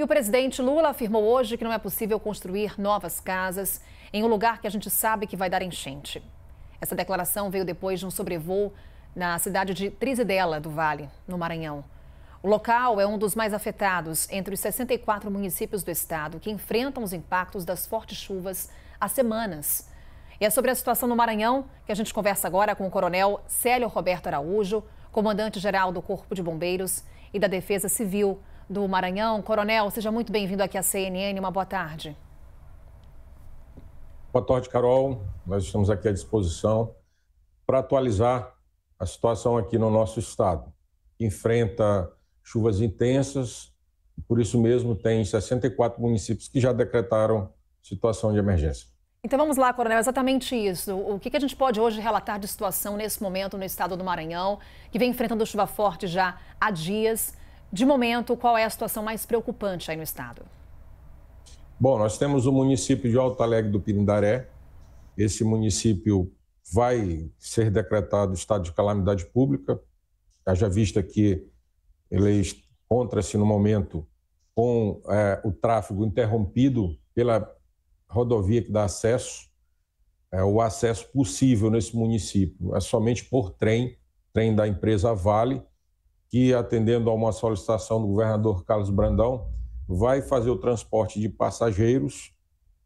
E o presidente Lula afirmou hoje que não é possível construir novas casas em um lugar que a gente sabe que vai dar enchente. Essa declaração veio depois de um sobrevoo na cidade de Trizidela do Vale, no Maranhão. O local é um dos mais afetados entre os 64 municípios do estado que enfrentam os impactos das fortes chuvas há semanas. E é sobre a situação no Maranhão que a gente conversa agora com o coronel Célio Roberto Araújo, comandante-geral do Corpo de Bombeiros e da Defesa Civil do Maranhão. Coronel, seja muito bem-vindo aqui à CNN. Uma boa tarde. Boa tarde, Carol. Nós estamos aqui à disposição para atualizar a situação aqui no nosso estado. Enfrenta chuvas intensas, por isso mesmo tem 64 municípios que já decretaram situação de emergência. Então vamos lá, Coronel, exatamente isso. O que, a gente pode hoje relatar de situação nesse momento no estado do Maranhão, que vem enfrentando chuva forte já há dias? De momento, qual é a situação mais preocupante aí no estado? Bom, nós temos o município de Alto Alegre do Pirindaré. Esse município vai ser decretado estado de calamidade pública, haja vista que ele encontra-se no momento com é, o tráfego interrompido pela rodovia que dá acesso. É, o acesso possível nesse município é somente por trem, trem da empresa Vale, que, atendendo a uma solicitação do governador Carlos Brandão, vai fazer o transporte de passageiros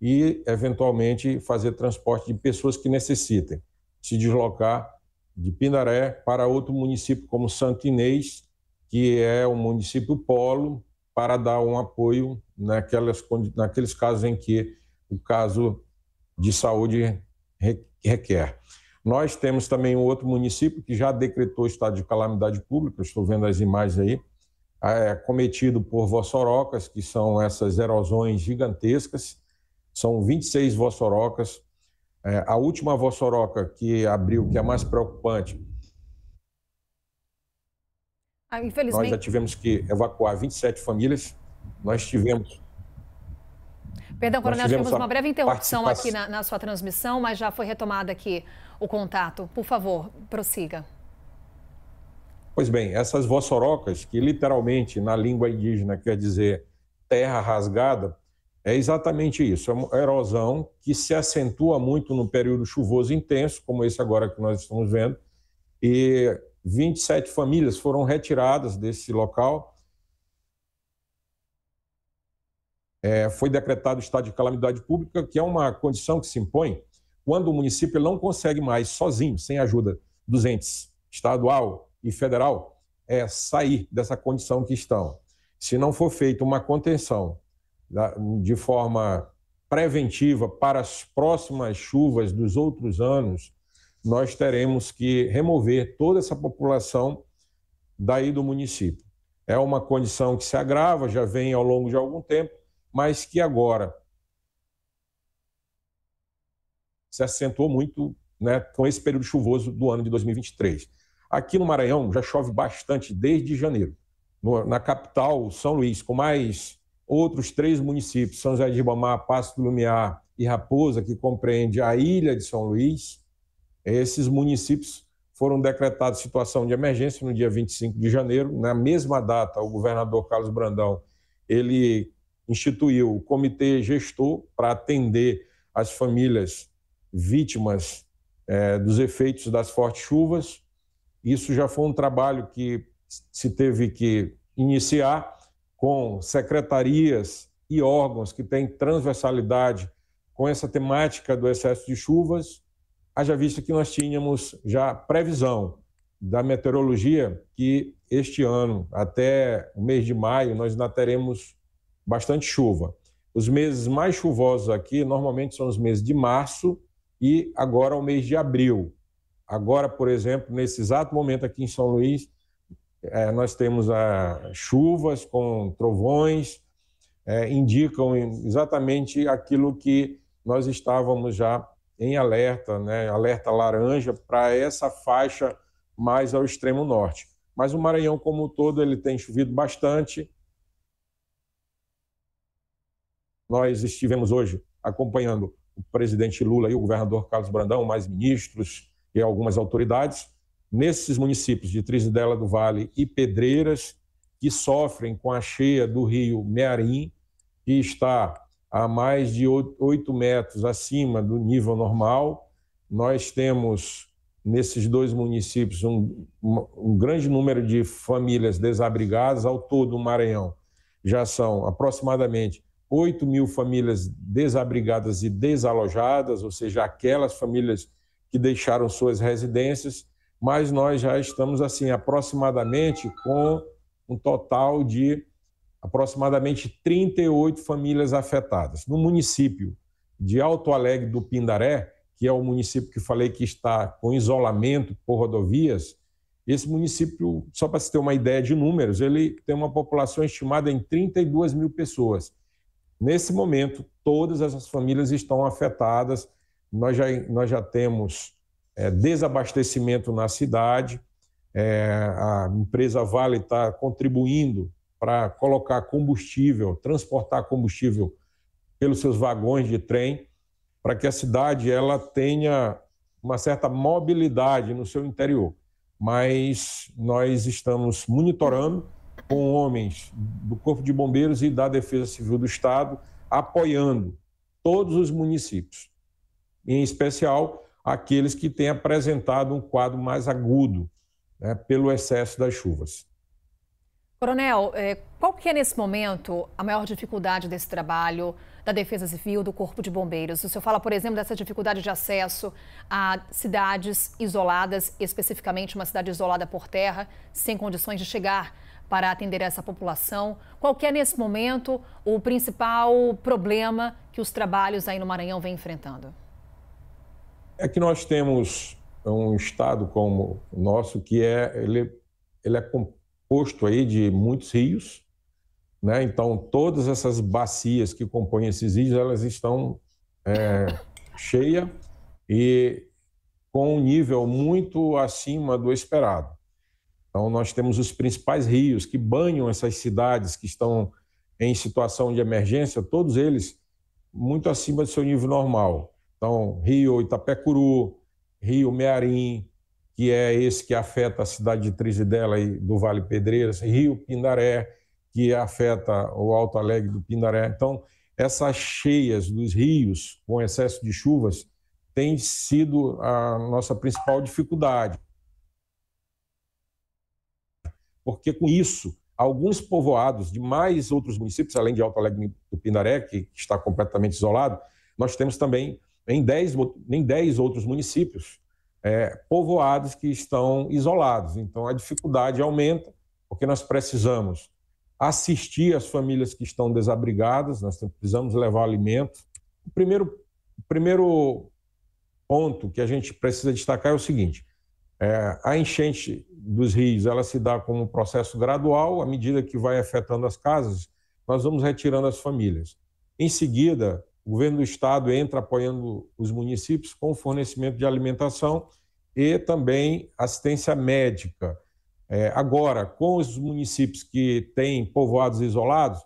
e, eventualmente, fazer transporte de pessoas que necessitem se deslocar de Pindaré para outro município como Santo Inês, que é um município polo, para dar um apoio naquelas, naqueles casos em que o caso de saúde requer. Nós temos também um outro município que já decretou estado de calamidade pública, estou vendo as imagens aí, é, cometido por vossorocas, que são essas erosões gigantescas, são 26 vossorocas. É, a última vossoroca que abriu, que é a mais preocupante, ah, nós já tivemos que evacuar 27 famílias, nós tivemos Perdão, Coronel, tivemos, tivemos uma breve interrupção aqui na, na, sua transmissão, mas já foi retomada aqui o contato. Por favor, prossiga. Pois bem, essas vossorocas, que literalmente na língua indígena quer dizer terra rasgada, é exatamente isso, é uma erosão que se acentua muito no período chuvoso intenso, como esse agora que nós estamos vendo, e 27 famílias foram retiradas desse local. É, foi decretado estado de calamidade pública, que é uma condição que se impõe quando o município não consegue mais, sozinho, sem ajuda dos entes estadual e federal, é sair dessa condição que estão. Se não for feita uma contenção né, de forma preventiva para as próximas chuvas dos outros anos, nós teremos que remover toda essa população daí do município. É uma condição que se agrava, já vem ao longo de algum tempo, mas que agora, se acentuou muito né, com esse período chuvoso do ano de 2023. Aqui no Maranhão já chove bastante desde janeiro. No, na capital, São Luís, com mais outros três municípios, São José de Ribamar, Passo do Lumiar e Raposa, que compreende a ilha de São Luís, esses municípios foram decretados situação de emergência no dia 25 de janeiro. Na mesma data, o governador Carlos Brandão ele instituiu o comitê gestor para atender as famílias vítimas é, dos efeitos das fortes chuvas. Isso já foi um trabalho que se teve que iniciar com secretarias e órgãos que têm transversalidade com essa temática do excesso de chuvas, haja vista que nós tínhamos já previsão da meteorologia que este ano, até o mês de maio, nós ainda teremos bastante chuva. Os meses mais chuvosos aqui normalmente são os meses de março e agora ao é mês de abril. Agora, por exemplo, nesse exato momento aqui em São Luís, é, nós temos a, ah, chuvas com trovões, é, indicam exatamente aquilo que nós estávamos já em alerta, né, alerta laranja para essa faixa mais ao extremo norte. Mas o Maranhão como um todo ele tem chovido bastante. Nós estivemos hoje acompanhando o presidente Lula e o governador Carlos Brandão, mais ministros e algumas autoridades, nesses municípios de Trisdela do Vale e Pedreiras, que sofrem com a cheia do rio Mearim, que está a mais de 8 metros acima do nível normal. Nós temos nesses dois municípios um, um grande número de famílias desabrigadas, ao todo o Maranhão já são aproximadamente 8 mil famílias desabrigadas e desalojadas, ou seja, aquelas famílias que deixaram suas residências, mas nós já estamos assim aproximadamente com um total de aproximadamente 38 famílias afetadas. No município de Alto Alegre do Pindaré, que é o município que falei que está com isolamento por rodovias, esse município, só para se ter uma ideia de números, ele tem uma população estimada em 32 mil pessoas. Nesse momento, todas essas famílias estão afetadas. Nós já, nós já temos é, desabastecimento na cidade, é, a empresa Vale está contribuindo para colocar combustível, transportar combustível pelos seus vagões de trem, para que a cidade ela tenha uma certa mobilidade no seu interior. Mas nós estamos monitorando com homens do Corpo de Bombeiros e da Defesa Civil do Estado apoiando todos os municípios, em especial aqueles que têm apresentado um quadro mais agudo né, pelo excesso das chuvas. Coronel, eh, qual que é nesse momento a maior dificuldade desse trabalho da Defesa Civil, do Corpo de Bombeiros? O senhor fala, por exemplo, dessa dificuldade de acesso a cidades isoladas, especificamente uma cidade isolada por terra, sem condições de chegar para atender essa população? Qual é, nesse momento, o principal problema que os trabalhos aí no Maranhão vêm enfrentando? É que nós temos um estado como o nosso que é ele, ele é composto aí de muitos rios, né? Então todas essas bacias que compõem esses rios elas estão é, cheia e com um nível muito acima do esperado. Então, nós temos os principais rios que banham essas cidades que estão em situação de emergência, todos eles muito acima do seu nível normal. Então, Rio Itapecuru, Rio Mearim, que é esse que afeta a cidade de Trizidela e do Vale Pedreiras, Rio Pindaré, que afeta o Alto Alegre do Pindaré. Então, essas cheias dos rios com excesso de chuvas têm sido a nossa principal dificuldade porque com isso, alguns povoados de mais outros municípios, além de Alto Alegre do Pindaré, que está completamente isolado, nós temos também em 10, em outros municípios é, povoados que estão isolados. Então, a dificuldade aumenta, porque nós precisamos assistir as famílias que estão desabrigadas, nós precisamos levar alimento. O primeiro, o primeiro ponto que a gente precisa destacar é o seguinte: é, a enchente dos rios ela se dá como um processo gradual, à medida que vai afetando as casas, nós vamos retirando as famílias. Em seguida, o governo do estado entra apoiando os municípios com fornecimento de alimentação e também assistência médica. É, agora, com os municípios que têm povoados isolados,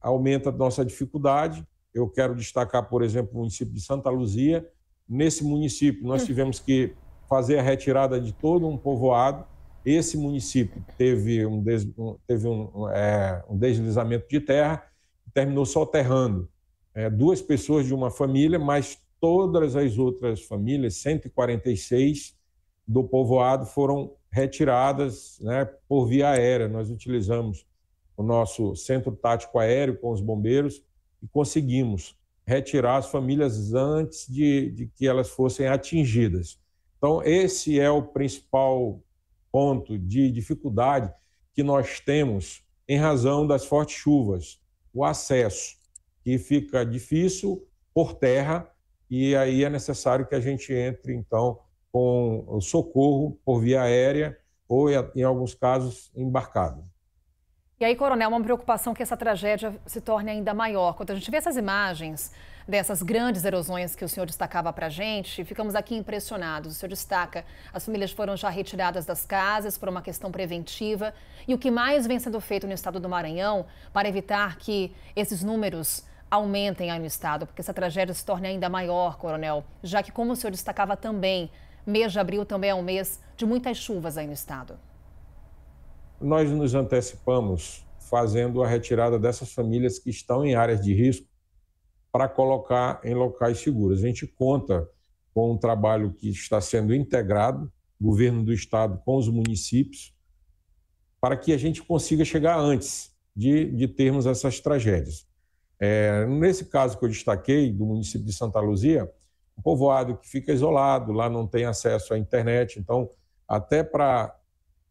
aumenta a nossa dificuldade. Eu quero destacar, por exemplo, o município de Santa Luzia. Nesse município, nós hum. tivemos que fazer a retirada de todo um povoado. Esse município teve um, des, um teve um, é, um, deslizamento de terra e terminou soterrando é, duas pessoas de uma família, mas todas as outras famílias, 146 do povoado, foram retiradas né, por via aérea. Nós utilizamos o nosso centro tático aéreo com os bombeiros e conseguimos retirar as famílias antes de, de que elas fossem atingidas. Então, esse é o principal ponto de dificuldade que nós temos em razão das fortes chuvas, o acesso, que fica difícil por terra, e aí é necessário que a gente entre, então, com socorro por via aérea ou, em alguns casos, embarcado. E aí, Coronel, uma preocupação que essa tragédia se torne ainda maior. Quando a gente vê essas imagens dessas grandes erosões que o senhor destacava para a gente. Ficamos aqui impressionados. O senhor destaca: as famílias foram já retiradas das casas por uma questão preventiva. E o que mais vem sendo feito no estado do Maranhão para evitar que esses números aumentem aí no estado, porque essa tragédia se torne ainda maior, coronel, já que, como o senhor destacava também, mês de abril também é um mês de muitas chuvas aí no estado. Nós nos antecipamos fazendo a retirada dessas famílias que estão em áreas de risco para colocar em locais seguros. A gente conta com um trabalho que está sendo integrado, governo do estado com os municípios, para que a gente consiga chegar antes de, de termos essas tragédias. É, nesse caso que eu destaquei, do município de Santa Luzia, um povoado que fica isolado, lá não tem acesso à internet, então, até para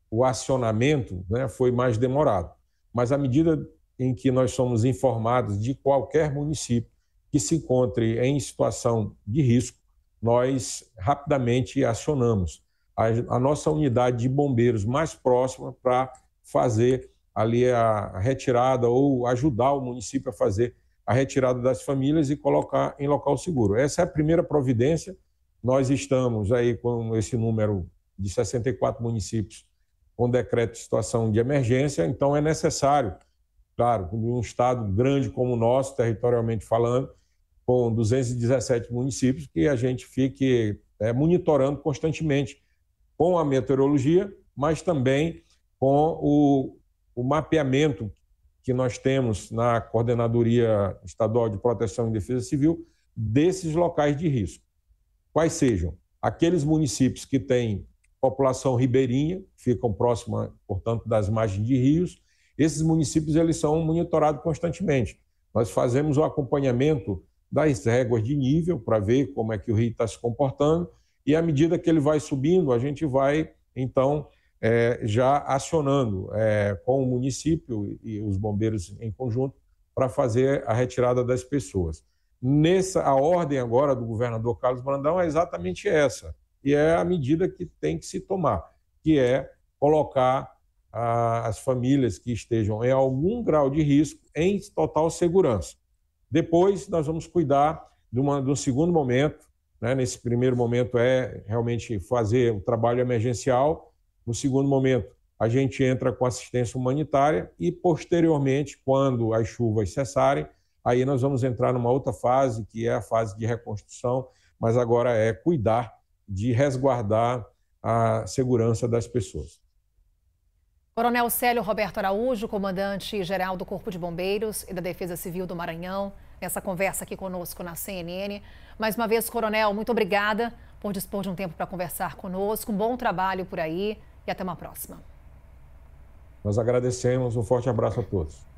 o acionamento né, foi mais demorado. Mas à medida em que nós somos informados de qualquer município, que se encontre em situação de risco, nós rapidamente acionamos a, a nossa unidade de bombeiros mais próxima para fazer ali a retirada ou ajudar o município a fazer a retirada das famílias e colocar em local seguro. Essa é a primeira providência. Nós estamos aí com esse número de 64 municípios com decreto de situação de emergência, então é necessário, claro, um estado grande como o nosso, territorialmente falando, com 217 municípios, que a gente fique é, monitorando constantemente com a meteorologia, mas também com o, o mapeamento que nós temos na Coordenadoria Estadual de Proteção e Defesa Civil desses locais de risco. Quais sejam aqueles municípios que têm população ribeirinha, ficam próxima, portanto, das margens de rios, esses municípios eles são monitorados constantemente. Nós fazemos o acompanhamento das réguas de nível para ver como é que o rio está se comportando e à medida que ele vai subindo, a gente vai então é, já acionando é, com o município e os bombeiros em conjunto para fazer a retirada das pessoas. Nessa a ordem agora do governador Carlos Brandão é exatamente essa e é a medida que tem que se tomar, que é colocar a, as famílias que estejam em algum grau de risco em total segurança. Depois, nós vamos cuidar de, uma, de um segundo momento. Né? Nesse primeiro momento é realmente fazer o trabalho emergencial. No segundo momento, a gente entra com assistência humanitária e, posteriormente, quando as chuvas cessarem, aí nós vamos entrar numa outra fase, que é a fase de reconstrução, mas agora é cuidar de resguardar a segurança das pessoas. Coronel Célio Roberto Araújo, comandante-geral do Corpo de Bombeiros e da Defesa Civil do Maranhão, nessa conversa aqui conosco na CNN. Mais uma vez, Coronel, muito obrigada por dispor de um tempo para conversar conosco. Um bom trabalho por aí e até uma próxima. Nós agradecemos, um forte abraço a todos.